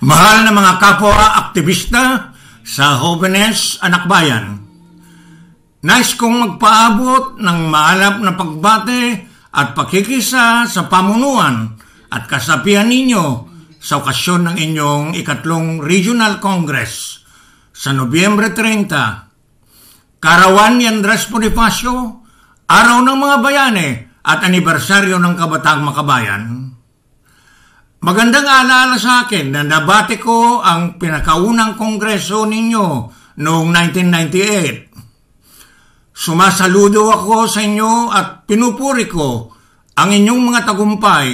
Mahal na mga kapwa aktivista sa Jóvenes Anakbayan, nais kong magpaabot ng maalap na pagbate at pakikisa sa pamunuan at kasapian ninyo sa okasyon ng inyong ikatlong Regional Congress sa Nobyembre 30. Karawan ni Andres Bonifacio, Araw ng mga Bayani at anibersaryo ng Kabataang Makabayan, magandang alaala sa akin na nabati ko ang pinakaunang kongreso ninyo noong 1998. Sumasaludo ako sa inyo at pinupuri ko ang inyong mga tagumpay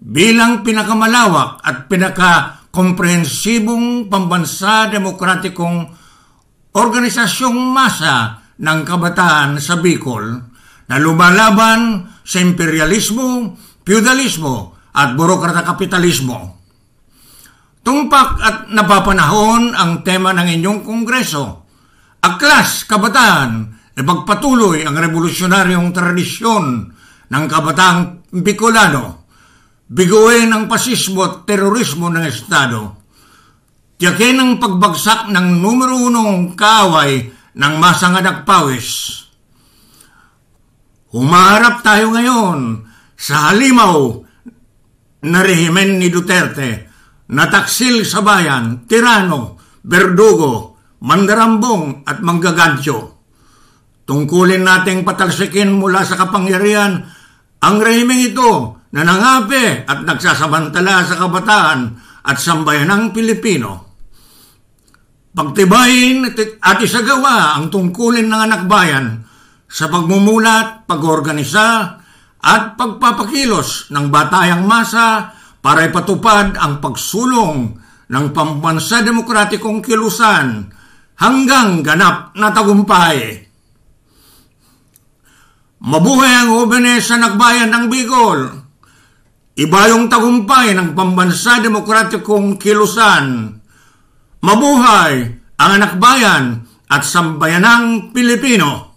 bilang pinakamalawak at pinakakomprehensibong pambansa demokratikong organisasyong masa ng kabataan sa Bicol na lumalaban sa imperialismo, feudalismo at burokrata-kapitalismo. Tumpak at napapanahon ang tema ng inyong kongreso. Aklas, kabataan, ipagpatuloy ang revolusyonaryong tradisyon ng kabataang Bicolano. Biguin ang pasismo at terorismo ng Estado. Tiyakin ang pagbagsak ng numero unong kaaway ng masanganak pawis. Umaharap tayo ngayon sa halimaw na rehimen ni Duterte na taksil sa bayan, tirano, berdugo, mandarambong at manggagansyo. Tungkulin nating patalsikin mula sa kapangyarihan ang rehimeng ito na nangape at nagsasabantala sa kabataan at sambayanang Pilipino. Pagtibayin at isagawa ang tungkulin ng anak bayan sa pagmumulat, pag-organisa at pagpapakilos ng batayang masa para ipatupad ang pagsulong ng pambansa demokratikong kilusan hanggang ganap na tagumpay. Mabuhay ang Hobenes sa nagbayan ng Bicol. Iba yung tagumpay ng pambansa demokratikong kilusan. Mabuhay ang anak bayan at sambayanang Pilipino.